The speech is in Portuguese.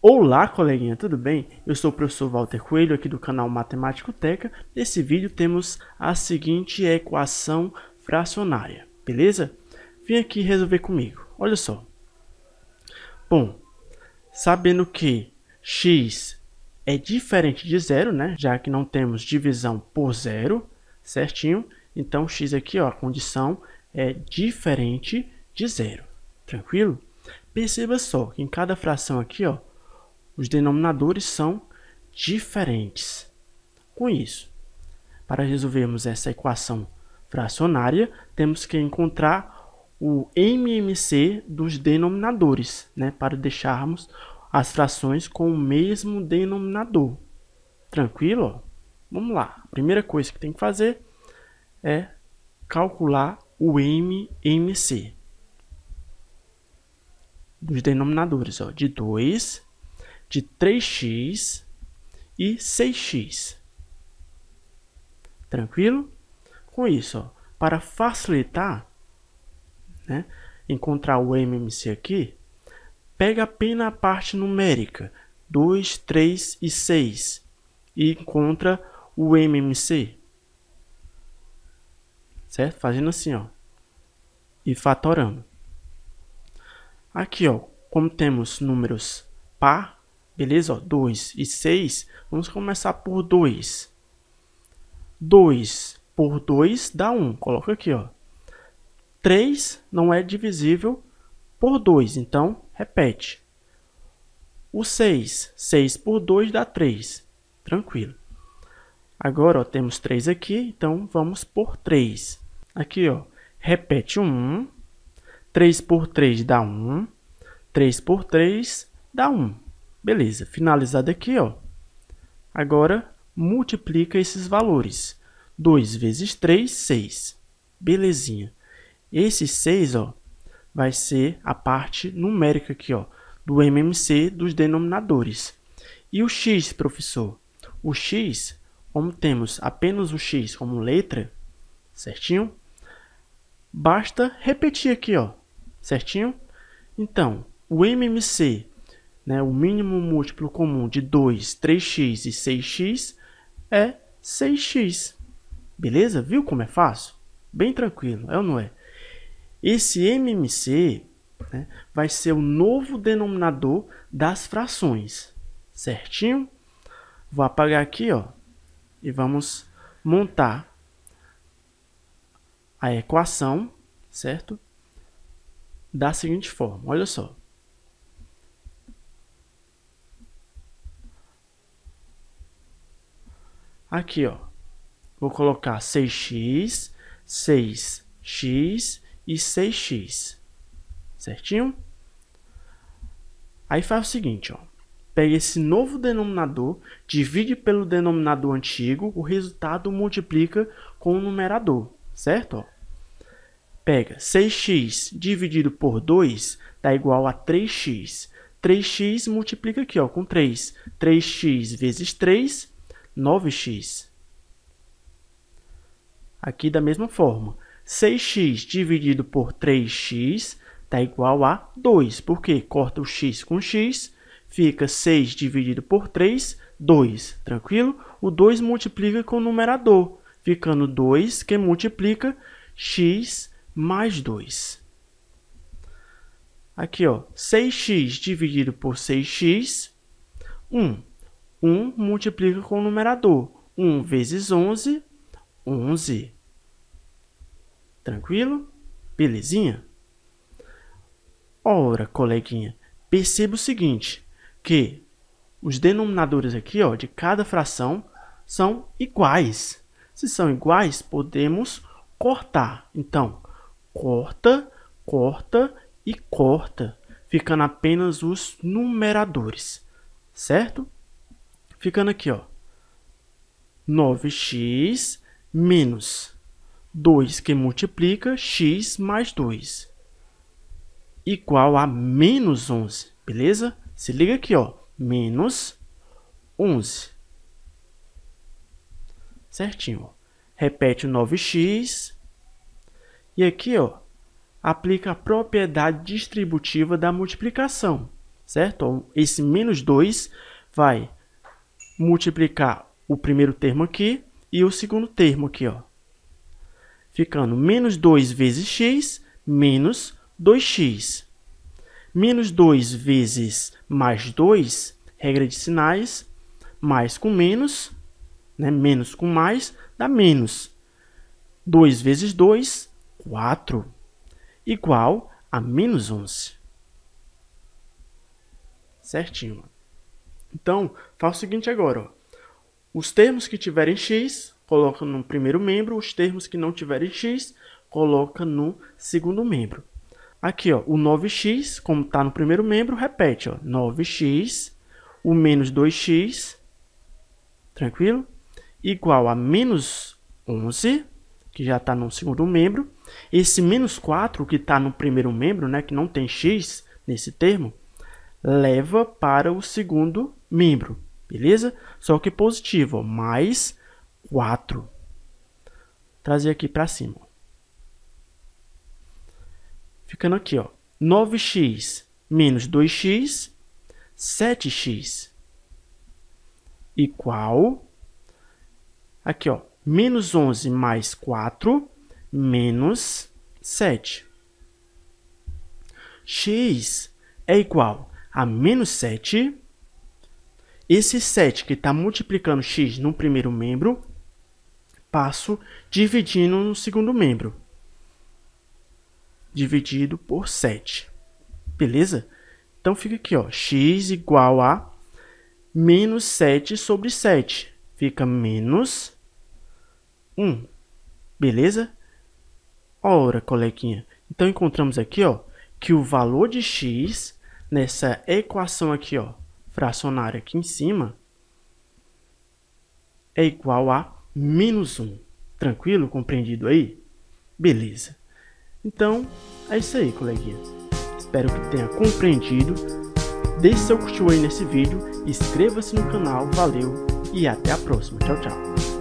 Olá, coleguinha, tudo bem? Eu sou o professor Walter Coelho, aqui do canal Matemático Teca. Nesse vídeo temos a seguinte equação fracionária, beleza? Vem aqui resolver comigo, olha só. Bom, sabendo que x é diferente de zero, né? Já que não temos divisão por zero, certinho? Então, x aqui, ó, a condição é diferente de zero, tranquilo? Perceba só que em cada fração aqui, ó, os denominadores são diferentes. Com isso, para resolvermos essa equação fracionária, temos que encontrar o MMC dos denominadores, né, para deixarmos as frações com o mesmo denominador. Tranquilo? Vamos lá. A primeira coisa que tem que fazer é calcular o MMC dos denominadores, ó, de 2 de 3x e 6x. Tranquilo? Com isso, ó, para facilitar, né, encontrar o MMC aqui, pega apenas a parte numérica, 2, 3 e 6, e encontra o MMC. Certo? Fazendo assim, ó. E fatorando. Aqui, ó, como temos números par, Beleza? 2 e 6. Vamos começar por 2. 2 por 2 dá 1. Um. Coloca aqui, 3 não é divisível por 2, então repete. O 6, 6 por 2 dá 3. Tranquilo. Agora, ó, temos 3 aqui, então vamos por 3. Aqui, ó, repete 1. Um. 3 por 3 dá 1. Um. 3 por 3 dá 1. Um. Beleza, finalizado aqui, ó. Agora, multiplica esses valores. 2 vezes 3, 6. Belezinha. Esse 6, ó, vai ser a parte numérica aqui, ó, do MMC dos denominadores. E o x, professor? O x, como temos apenas o x como letra, certinho? Basta repetir aqui, ó, certinho? Então, o MMC né, o mínimo múltiplo comum de 2, 3x e 6x é 6x. Beleza? Viu como é fácil? Bem tranquilo, é ou não é? Esse MMC né, vai ser o novo denominador das frações, certinho? Vou apagar aqui ó, e vamos montar a equação, certo? Da seguinte forma, olha só. Aqui, ó. Vou colocar 6x, 6x e 6x. Certinho? Aí faz o seguinte, ó. Pega esse novo denominador, divide pelo denominador antigo, o resultado multiplica com o numerador, certo? Ó. Pega 6x dividido por 2 dá igual a 3x. 3x multiplica aqui ó, com 3. 3x vezes 3 9x. Aqui da mesma forma, 6x dividido por 3x está igual a 2, porque corta o x com x, fica 6 dividido por 3, 2, tranquilo? O 2 multiplica com o numerador, ficando 2 que multiplica x mais 2. Aqui, ó, 6x dividido por 6x, 1. 1 multiplica com o numerador. 1 vezes 11, 11. Tranquilo? Belezinha? Ora, coleguinha, perceba o seguinte, que os denominadores aqui ó, de cada fração são iguais. Se são iguais, podemos cortar. Então, corta, corta e corta, ficando apenas os numeradores, certo? ficando aqui, ó. 9x menos 2 que multiplica x mais 2 igual a menos 11, beleza? Se liga aqui, ó, menos 11. Certinho. Repete o 9x. E aqui, ó, aplica a propriedade distributiva da multiplicação, certo? Esse menos 2 vai multiplicar o primeiro termo aqui e o segundo termo aqui, ó. Ficando menos 2 vezes x, menos 2x. Menos 2 vezes mais 2, regra de sinais, mais com menos, né? menos com mais, dá menos. 2 vezes 2, 4, igual a menos 11. Certinho. Então, faz o seguinte agora. Ó. Os termos que tiverem x, coloca no primeiro membro. Os termos que não tiverem x, coloca no segundo membro. Aqui, ó, o 9x, como está no primeiro membro, repete. Ó, 9x, o menos 2x, tranquilo? Igual a menos 11, que já está no segundo membro. Esse menos 4, que está no primeiro membro, né, que não tem x nesse termo, leva para o segundo membro, beleza? Só que positivo, ó, mais 4. Trazer aqui para cima. Ficando aqui, ó, 9x menos 2x, 7x igual, aqui, ó, menos 11 mais 4, menos 7. x é igual a menos 7. Esse 7 que está multiplicando x no primeiro membro, passo dividindo no segundo membro. Dividido por 7. Beleza? Então fica aqui, ó, x igual a menos 7 sobre 7. Fica menos 1. Beleza? Ora, colequinha. Então encontramos aqui, ó, que o valor de x nessa equação aqui, ó, fracionária aqui em cima, é igual a menos 1. Tranquilo? Compreendido aí? Beleza. Então, é isso aí, coleguinha. Espero que tenha compreendido. Deixe seu curtir aí nesse vídeo, inscreva-se no canal, valeu e até a próxima. Tchau, tchau.